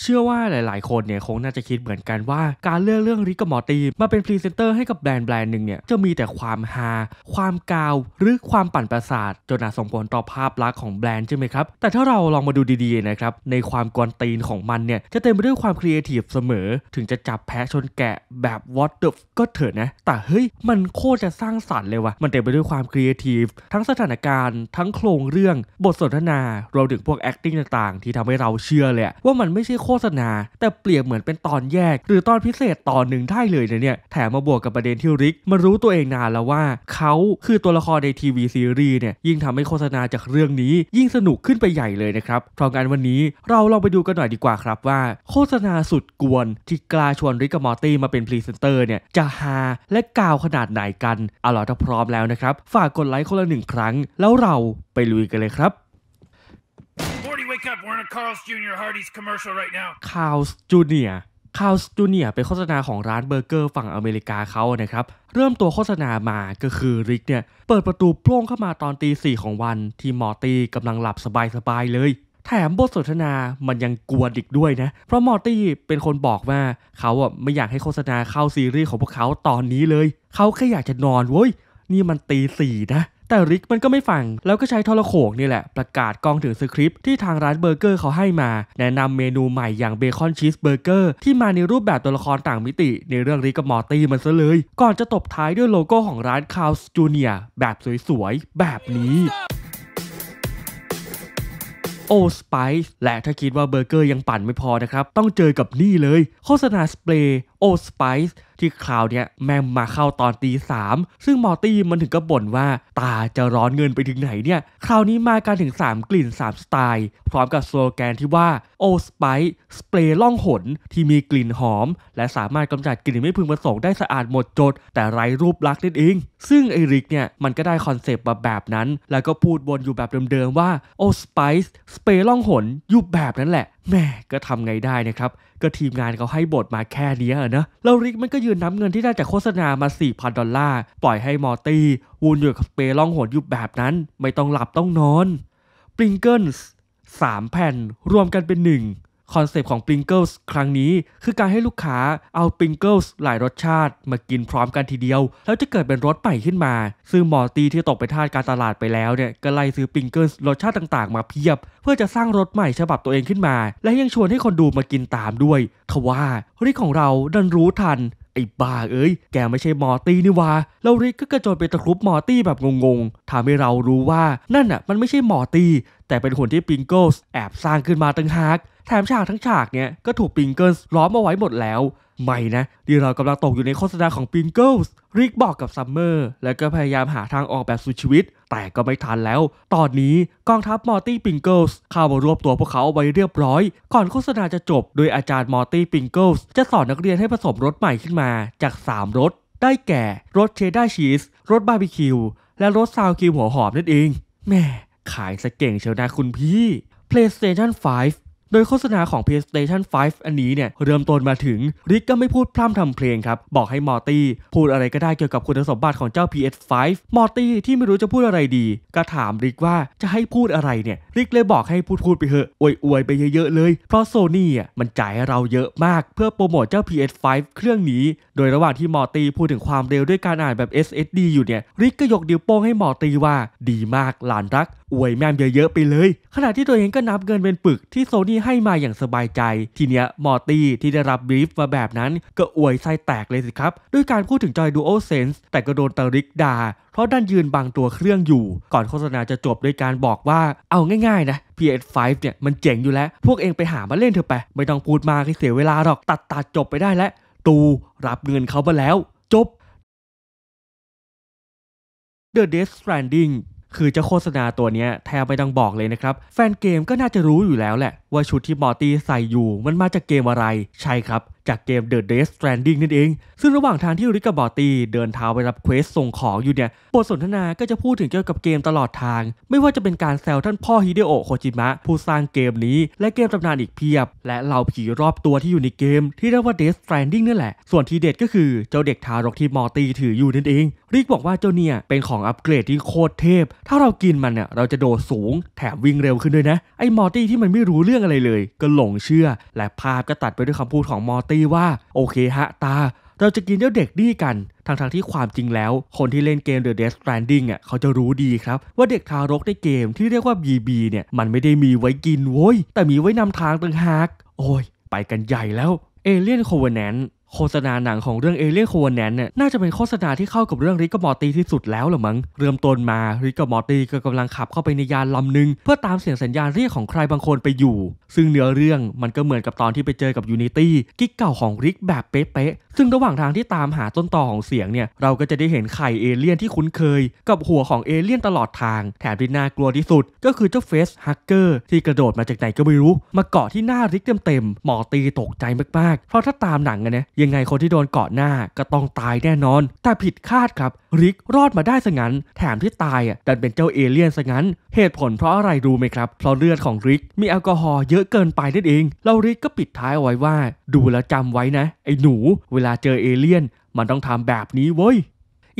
เชื่อว่าหลาย ๆ คนเนี่ยคงน่าจะคิดเหมือนกันว่า การเลือกเรื่องริกกับมอตีมาเป็นพรีเซนเตอร์ให้กับแบรนด์แบรนด์หนึ่งเนี่ย จะมีแต่ความฮาความกาว หรือความปั่นประสาทจนอาจส่งผลต่อภาพลักษณ์ของแบรนด์ใช่ไหมครับแต่ถ้าเราลองมาดูดี ๆ นะครับในความกวนตีนของมันเนี่ย จะเต็มไปด้วยความครีเอทีฟเสมอ ถึงจะจับแพะชนแกะแบบวอตเดอร์ก็เถิดนะแต่เฮ้ยมันโคตรจะสร้างสรรค์เลยว่ะมันเต็มไปด้วยความครีเอทีฟทั้งสถานการณ์ทั้งโครงเรื่องบทสนทนาเราถึงพวก acting ต่าง ๆ ที่ทำให้เราเชื่อเลยว่ามันไม่ใช่ฆษณาแต่เปรียบเหมือนเป็นตอนแยก หรือตอนพิเศษตอนหนึ่งได้เลยนะเนี่ย แถมมาบวกกับประเด็นที่ริกมารู้ตัวเองนานแล้วว่าเขาคือตัวละครในทีวีซีรีส์เนี่ยยิ่งทำให้โฆษณาจากเรื่องนี้ ยิ่งสนุกขึ้นไปใหญ่เลยนะครับพรอมงันวันนี้เราลองไปดูกันหน่อยดีกว่าครับว่า โฆษณาสุดกวนที่กล้าชวนริกกับมอร์ตี้มาเป็นพรีเซนเตอร์เนี่ยจะฮาและกาวขนาดไหนกันเอาล่ะถ้าพร้อมแล้วนะครับ ฝากกดไลค์คนละหนึ่งครั้ง แล้วเราไปลุยกันเลยครับ Morty, wake up. We're in a Carl's Jr. Hardee's commercial right now. Carl's Jr. c a ูเนียเป็นโฆษณาของร้านเบอร์เกอร์ฝั่งอเมริกาเขานะครับ เริ่มตัวโฆษณามาก็คือริกเนี่ยเปิดประตูโปร่งเข้ามาตอนตีสี่ของวันที่มอร์ตี้กำลังหลับสบายๆเลย แถมบทสนทนา มันยังกวนอีกด้วยนะ เพราะมอร์ตี้เป็นคนบอกว่าเขาอ่ะไม่อยากให้โฆษณาเข้าซีรีส์ของพวกเขาตอนนี้เลย เขาแค่อยากจะนอนเว้ย นี่มันตีสี่นะแต่ริกมันก็ไม่ฟังแล้วก็ใช้ทรโขงนี่แหละประกาศกองถึงสคริปต์ที่ทางร้านเบอร์เกอร์เขาให้มา แนะนำเมนูใหม่อย่างเบคอนชีสเบอร์เกอร์ที่มาในรูปแบบตัวละครต่างมิติในเรื่องริกกับมอร์ตี้มันซะเลย ก่อนจะตบท้ายด้วยโลโก้ของร้านคาวส์จูเนียแบบสวยๆ แบบนี้โอสไปซ์และถ้าคิดว่าเบอร์เกอร์ยังปั่นไม่พอนะครับต้องเจอกับนี่เลยโฆษณาสเปรย์โอสไปซ์ที่คราวเนี้ยแม่งมาเข้าตอนตีสามซึ่งมอตี้มันถึงกับบ่นว่าตาจะร้อนเงินไปถึงไหนเนี่ย คราวนี้มากันถึง 3 กลิ่น 3 สไตล์ พร้อมกับสโลแกนที่ว่าโอสไปซ์สเปรย์ล่องหนที่มีกลิ่นหอม และสามารถกำจัดกลิ่นไม่พึงประสงค์ได้สะอาดหมดจด แต่ไร้รูปลักษณ์นั่นเองซึ่งไอริกเนี่ยมันก็ได้คอนเซปต์มาแบบนั้นแล้วก็พูดวนอยู่แบบเดิมๆว่าโอสไปซ์สเปรย์ล่องหนอยู่แบบนั้นแหละแม่ก็ทำไงได้นะครับ ก็ทีมงานเขาให้บทมาแค่นี้นะแล้วริกมันก็ยืนนำเงินที่ได้จากโฆษณามา 4,000 ดอลลาร์ ปล่อยให้มอร์ตี้ วูนอยู่กับเปล่องหดอยู่แบบนั้น ไม่ต้องหลับต้องนอน ปริงเกิลส์สามแผ่นรวมกันเป็นหนึ่งคอนเซปต์ของ p r i n g l e s ครั้งนี้คือการให้ลูกค้าเอา p r i n g l e s หลายรสชาติมากินพร้อมกันทีเดียว แล้วจะเกิดเป็นรสใหม่ขึ้นมา ซึ่งหมอตีที่ตกไปทาดการตลาดไปแล้วเนี่ย ก็ไล่ซื้อ p r i n g l e s รสชาติต่างๆมาเพียบ เพื่อจะสร้างรสใหม่ฉบับตัวเองขึ้นมา และยังชวนให้คนดูมากินตามด้วยทว่า ริของเราดันรู้ทันไอ้บ้าเอ้ย แกไม่ใช่มอตี้นี่วะเราริกก็กระโจนไปตะครุบมอตี้แบบงงๆทำให้เรารู้ว่านั่นอ่ะมันไม่ใช่มอตี้แต่เป็นหุ่นที่ปิงเกิลส์แอบสร้างขึ้นมาตั้งหากแถมฉากทั้งฉากเนี่ยก็ถูกปิงเกิลส์ล้อมเอาไว้หมดแล้ว ไม่นะดีเรากำลังตกอยู่ในโฆษณาของปิงเกิลส์ริกบอกกับซัมเมอร์และก็พยายามหาทางออกแบบสุดชีวิต แต่ก็ไม่ทันแล้ว ตอนนี้กองทัพมอร์ตี้ปิงเกิลส์เข้ามารวบตัวพวกเขาเอาไว้เรียบร้อย ก่อนโฆษณาจะจบ โดยอาจารย์มอร์ตี้ปิงเกิลส์จะสอนนักเรียนให้ผสมรถใหม่ขึ้นมาจาก 3 รถ ได้แก่ รถเชดดาร์ชีสรถบาร์บีคิว และรถซาวคิวหัวหอมนั่นเองแม่ขายสเก่งเชียวนะคุณพี่ PlayStation 5โดยโฆษณาของ PlayStation 5 อันนี้เนี่ยเริ่มต้นมาถึงริกก็ไม่พูดพร่ำทำเพลงครับบอกให้มอร์ตี้พูดอะไรก็ได้เกี่ยวกับคุณสมบัติของเจ้า PS5 มอร์ตี้ที่ไม่รู้จะพูดอะไรดีก็ถามริกว่าจะให้พูดอะไรเนี่ยริกเลยบอกให้พูดพูดไปเถอะอวยอวยไปเยอะๆเลย เพราะโซนี่อ่ะมันจ่ายให้เราเยอะมากเพื่อโปรโมทเจ้า PS5 เครื่องนี้ โดยระหว่างที่มอร์ตี้พูดถึงความเร็วด้วยการอ่านแบบ SSD อยู่เนี่ยริกก็ยกดิวโป้งให้มอร์ตี้ว่าดีมากหลานรักอวยแม่มเยอะๆไปเลยขณะที่ตัวเองก็นับเงินเป็นปึกที่โซนี่ให้มาอย่างสบายใจ ทีเนี้ยมอร์ตี้ที่ได้รับบีฟมาแบบนั้นก็อวยไส้แตกเลยสิครับ ด้วยการพูดถึงจอยดูโอเซนส์แต่ก็โดนตาริกด่าเพราะด้านยืนบางตัวเครื่องอยู่ ก่อนโฆษณาจะจบด้วยการบอกว่าเอาง่ายๆนะ PS5 เนี่ยมันเจ๋งอยู่แล้ว พวกเองไปหามาเล่นเถอะไปไม่ต้องพูดมากให้เสียเวลาหรอกตัดตัดจบไปได้แล้วตูรับเงินเขามาแล้วจบ The Death Stranding คือเจ้าโฆษณาตัวนี้แทบไม่ต้องบอกเลยนะครับ แฟนเกมก็น่าจะรู้อยู่แล้วแหละ ว่าชุดที่บอตี้ใส่อยู่ มันมาจากเกมอะไร ใช่ครับจากเกม The Death Stranding นั่นเอง ซึ่งระหว่างทางที่ริกาบอตี เดินทางไปรับเควสส่งของอยู่เนี่ย บทสนทนาก็จะพูดถึงเกี่ยวกับเกมตลอดทาง ไม่ว่าจะเป็นการแซวท่านพ่อฮิเดโอะโคจิมะ ผู้สร้างเกมนี้ และเกมตำนานอีกเพียบ และเหล่าผีรอบตัวที่อยู่ในเกม ที่เรียกว่า Death Stranding นั่นแหละ ส่วนทีเด็ดก็คือเจ้าเด็กทารกที่มอตีถืออยู่นั่นเองริกบอกว่าเจ้าเนี่ยเป็นของอัปเกรดที่โคตรเทพ ถ้าเรากินมันเนี่ยเราจะโดดสูง แถมวิ่งเร็วขึ้นด้วยนะ ไอ้มอตีที่มันไม่รู้เรื่องอะไรเลยก็หลงเชื่อและภาพก็ตัดไปด้วยคำพูดของมอตีีว่าโอเคฮะตาเราจะกินเจ้าเด็กดีกันทั้งๆทที่ความจริงแล้วคนที่เล่นเกม The Death Stranding อ่ะเขาจะรู้ดีครับ ว่าเด็กทารกในเกมที่เรียกว่า BB เนี่ยมันไม่ได้มีไว้กินโว้ย แต่มีไว้นำทางต่างหากโอ้ย ไปกันใหญ่แล้วเอเลี่ยนโคเวนแนนโฆษณาหนังของเรื่องเอเลี่ยนควนแนนเนี่ยน่าจะเป็นโฆษณาที่เข้ากับเรื่องริกกัมอตีที่สุดแล้วหรือมั้ง เริ่มต้นมาริกกัมอตีก็กำลังขับเข้าไปในยานลำนึง เพื่อตามเสียงสัญญาณเรียกของใครบางคนไปอยู่ ซึ่งเนื้อเรื่องมันก็เหมือนกับตอนที่ไปเจอกับยูนิตี้กิ๊กเก่าของริกแบบเป๊ะซึ่งระหว่างทางที่ตามหาต้นต่อของเสียงเนี่ยเราก็จะได้เห็นไข่เอเลี่ยนที่คุ้นเคยกับหัวของเอเลี่ยนตลอดทางแถมที่น่ากลัวที่สุดก็คือเจ้าเฟสฮักเกอร์ที่กระโดดมาจากไหนก็ไม่รู้ มาเกาะที่หน้าริกเต็มๆหมอตีตกใจมากๆ เพราะถ้าตามหนังอะนะยังไงคนที่โดนเกาะหน้าก็ต้องตายแน่นอน แต่ผิดคาดครับริกรอดมาได้ซะงั้นแถมที่ตายอ่ะดันเป็นเจ้าเอเลี่ยนซะงั้น เหตุผลเพราะอะไรรู้ไหมครับเพราะเลือดของริกมีแอลกอฮอล์เยอะเกินไปนั่นเอง เราริกก็ปิดท้ายเอาไว้ว่า ดูแลจำไว้นะ ไอ้หนูเวลาาเจอเอเลี่ยนมันต้องทำแบบนี้เว้ย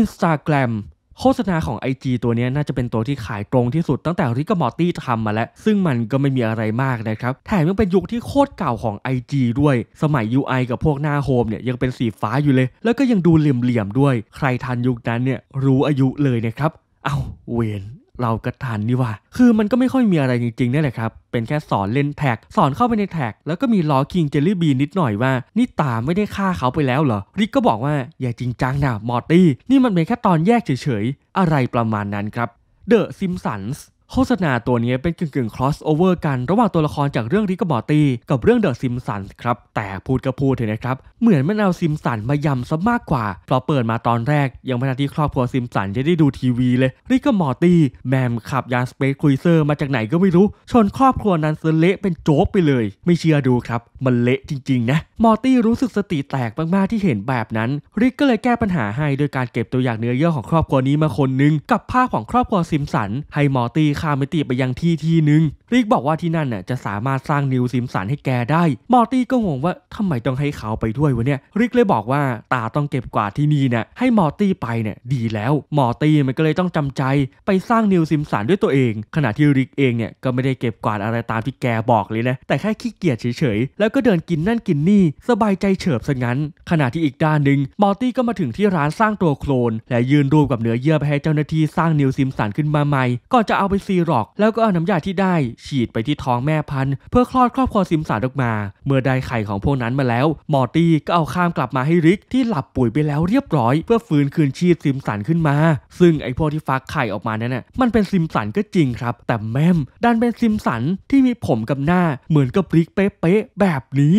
Instagram โฆษณาของ IG ตัวนี้น่าจะเป็นตัวที่ขายตรงที่สุดตั้งแต่ริกมอตตี้ทำมาแล้ว ซึ่งมันก็ไม่มีอะไรมากนะครับแถมยังเป็นยุคที่โคตรเก่าของ IG ด้วย สมัย UI กับพวกหน้าโฮมเนี่ยยังเป็นสีฟ้าอยู่เลย แล้วก็ยังดูเหลี่ยมๆด้วย ใครทันยุคนั้นเนี่ยรู้อายุเลยนะครับเอา้าเวนเราก็ทันนี่ว่า คือมันก็ไม่ค่อยมีอะไรจริงๆนี่แหละครับ เป็นแค่สอนเล่นแท็ก สอนเข้าไปในแท็ก แล้วก็มีล้อคิงเจลลี่บีนิดหน่อยว่า นี่ตามไม่ได้ฆ่าเขาไปแล้วเหรอ ริกก็บอกว่า อย่าจริงจังนะมอร์ตี้นี่มันเป็นแค่ตอนแยกเฉยๆ อะไรประมาณนั้นครับดอะซิมสันส์โฆษณาตัวนี้เป็นกึ่งกึ่ง crossover กัน ระหว่างตัวละครจากเรื่องริกบอตี้กับเรื่องเดอะซิมสันครับ แต่พูดก็พูดเถอะนะครับ เหมือนมันเอาซิมสันมายำซะมากกว่าเพราะเปิดมาตอนแรกยังไม่ทันที่ครอบครัวซิมสันจะได้ดูทีวีเลยริกมอตี้แมมขับยานสเปซคุยเซอร์มาจากไหนก็ไม่รู้ ชนครอบครัวนั้นเละเป็นโจ๊กไปเลย ไม่เชื่อดูครับมันเละจริงๆนะมอตี้รู้สึกสติแตกมากๆที่เห็นแบบนั้น ริกก็เลยแก้ปัญหาให้โดยการเก็บตัวอย่างเนื้อเยื่อของครอบครัวนี้มาคนนึงกับภาพของครอบครัวซิมสันให้มอตี้ข้ามมิติไปยังที่ที่หนึ่งติ๊กบอกว่าที่นั่นน่ะจะสามารถสร้างนิวซิมสันให้แกได้ มอร์ตี้ก็งงว่าทำไมต้องให้เขาไปด้วยวะเนี่ย ริกเลยบอกว่าตาต้องเก็บกวาดที่นี่นะ่ะให้มอร์ตี้ไปเนี่ยดีแล้วมอร์ตี้มันก็เลยต้องจำใจไปสร้างนิวซิมสันด้วยตัวเอง ขณะที่ริกเองเนี่ยก็ไม่ได้เก็บกวาดอะไรตามที่แกบอกเลยนะ แต่แค่ขี้เกียจเฉยๆ แล้วก็เดินกินนั่นกินนี่สบายใจเฉิบซะงั้น ขณะที่อีกด้านหนึ่งมอร์ตี้ก็มาถึงที่ร้านสร้างตัวโคลนและยืนรูปกับเนื้อเยื่อไปให้เจ้าหน้าที่สร้างนิวซิมสันขึ้นมาใหม่ก่อนจะเอาไปซีร็อก แล้วก็เอาน้ำยาที่ได้ฉีดไปที่ท้องแม่พันธุ์เพื่อคลอดครอบครัวซิมสันออกมา เมื่อได้ไข่ของพวกนั้นมาแล้ว มอร์ตี้ก็เอาข้ามกลับมาให้ริกที่หลับปุ๋ยไปแล้วเรียบร้อย เพื่อฟื้นคืนชีพซิมสันขึ้นมา ซึ่งไอ้พวกที่ฟักไข่ออกมานั่นน่ะมันเป็นซิมสันก็จริงครับ แต่แม่มดันเป็นซิมสันที่มีผมกับหน้า เหมือนกับริกเป๊ะๆแบบนี้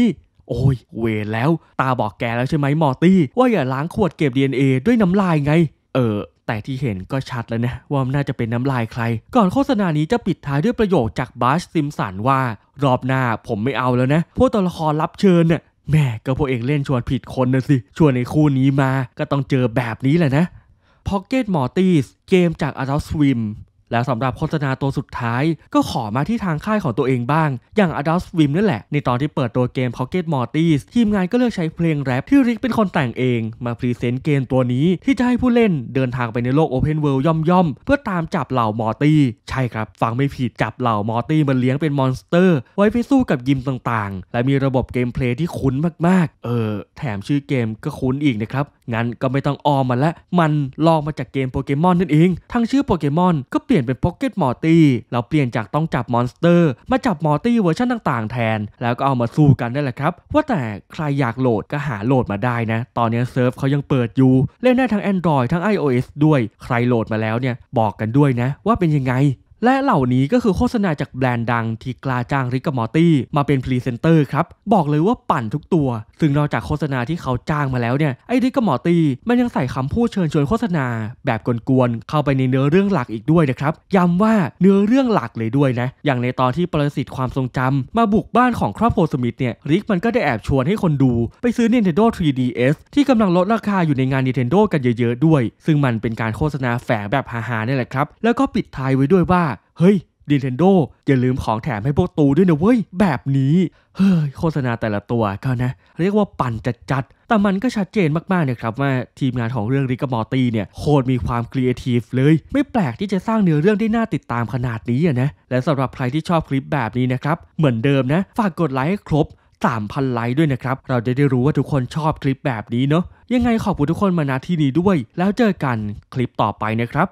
โอ้ยเวรแล้ว ตาบอกแกแล้วใช่ไหมมอร์ตี้ว่าอย่าล้างขวดเก็บ DNA ด้วยน้ำลายไงเออ แต่ที่เห็นก็ชัดแล้วนะ ว่าน่าจะเป็นน้ำลายใคร ก่อนโฆษณานี้จะปิดท้ายด้วยประโยคจากบาชซิมสันว่า รอบหน้าผมไม่เอาแล้วนะ พวกตัวละครรับเชิญน่ะแม่ก็พวกเองเล่นชวนผิดคนนะสิ ชวนในคู่นี้มาก็ต้องเจอแบบนี้แหละนะ Pocket m o r t i s เกมจาก Adult Swim แล้วสำหรับโฆษณาตัวสุดท้าย ก็ขอมาที่ทางค่ายของตัวเองบ้าง อย่าง Adult Swim นั่นแหละ ในตอนที่เปิดตัวเกม Pocket Mortis ทีมงานก็เลือกใช้เพลงแรปที่ริกเป็นคนแต่งเอง มาพรีเซนต์เกมตัวนี้ที่จะให้ผู้เล่นเดินทางไปในโลก Open World ย่อมๆเพื่อตามจับเหล่ามอร์ตี้ ใช่ครับ ฟังไม่ผิดจับเหล่ามอร์ตี้มาเลี้ยงเป็นมอนสเตอร์ ไว้ไปสู้กับยิมต่างๆ และมีระบบเกมเพลย์ที่คุ้นมาก ๆเออแถมชื่อเกมก็คุ้นอีกนะครับงั้นก็ไม่ต้องออมมันละมันลองมาจากเกมโปเกมอนนั่นเองทั้งชื่อโปเกมอนก็เปลี่ยลี่ยนเป็นพ็อกเก็ตมอร์ตี้เราเปลี่ยนจากต้องจับมอนสเตอร์ มาจับมอร์ตี้เวอร์ชันต่างๆแทน แล้วก็เอามาสู้กันได้แหละครับ ว่าแต่ใครอยากโหลดก็หาโหลดมาได้นะ ตอนนี้เซิร์ฟเขายังเปิดอยู่ เล่นได้ทั้ง Android ทั้ง iOS ด้วยใครโหลดมาแล้วเนี่ย บอกกันด้วยนะว่าเป็นยังไงและเหล่านี้ก็คือโฆษณาจากแบรนด์ดังที่กล้าจ้างริกกับมอตี้มาเป็นพรีเซนเตอร์ครับบอกเลยว่าปั่นทุกตัว ซึ่งนอกจากโฆษณาที่เขาจ้างมาแล้วเนี่ยไอ้ริกกับมอตี้มันยังใส่คำพูดเชิญชวนโฆษณาแบบกวนๆเข้าไปในเนื้อเรื่องหลักอีกด้วยนะครับย้าว่าเนื้อเรื่องหลักเลยด้วยนะอย่างในตอนที่ประสิทธิ์ความทรงจำมาบุกบ้านของครอบครัวสมิธเนี่ยริกมันก็ได้แอบชวนให้คนดู ไปซื้อ Nintendo 3DS ที่กำลังลดราคาอยู่ในงาน Nintendo กันเยอะ ๆด้วย ซึ่งมันเป็นการโฆษณาแฝงแบบฮาๆนี่แหละครับ แล้วก็ปิดท้ายไว้ด้วยว่าเฮ้ย Nintendo อย่าลืมของแถมให้พวกตูด้วยนะเว้ย แบบนี้เฮ้ยโฆษณาแต่ละตัวก็นะ เรียกว่าปั่นจัดๆแต่มันก็ชัดเจนมากๆเนี่ยครับว่าทีมงานของเรื่องริกมอตีเนี่ย โคตรมีความครีเอทีฟเลย ไม่แปลกที่จะสร้างเนื้อเรื่องได้น่าติดตามขนาดนี้นะและสำหรับใครที่ชอบคลิปแบบนี้นะครับ เหมือนเดิมนะ ฝากกดไลค์ให้ครบ 3,000 ไลค์ด้วยนะครับเราจะได้รู้ว่าทุกคนชอบคลิปแบบนี้เนาะยังไงขอบคุณทุกคนมาณที่นี้ด้วย แล้วเจอกันคลิปต่อไปนะครับ